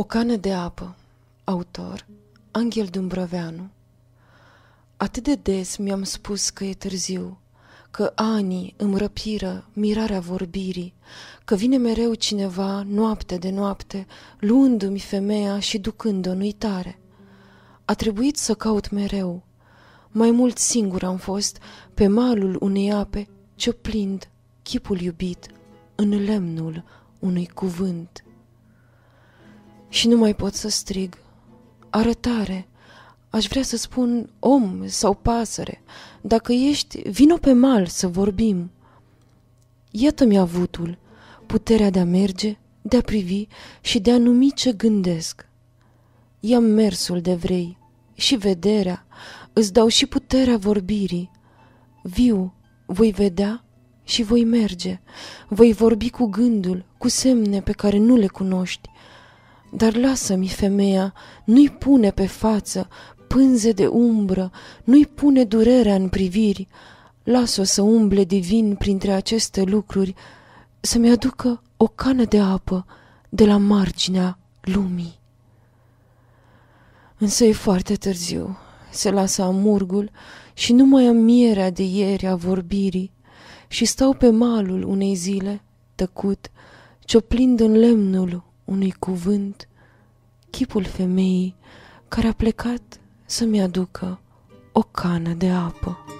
O cană de apă Autor Anghel Dumbrăveanu Atât de des mi-am spus că e târziu, că anii îmi răpiră mirarea vorbirii, că vine mereu cineva noapte de noapte, luându-mi femeia și ducând-o în uitare. A trebuit să caut mereu. Mai mult singur am fost pe malul unei ape, cioplind chipul iubit în lemnul unui cuvânt. Și nu mai pot să strig. Arătare! Aș vrea să spun om sau pasăre. Dacă ești, vino pe mal să vorbim. Iată-mi avutul, puterea de a merge, de a privi și de a numi ce gândesc. Ia mersul de vrei și vederea, îți dau și puterea vorbirii. Viu, voi vedea și voi merge, voi vorbi cu gândul, cu semne pe care nu le cunoști, dar lasă-mi femeia, nu-i pune pe față pânze de umbră, nu-i pune durerea în priviri, lasă o să umble divin printre aceste lucruri, să-mi aducă o cană de apă de la marginea lumii. Însă e foarte târziu, se lasă amurgul și nu mai am mierea de ieri a vorbirii și stau pe malul unei zile, tăcut, cioplind în lemnul unui cuvânt chipul femeii care a plecat să-mi aducă o cană de apă.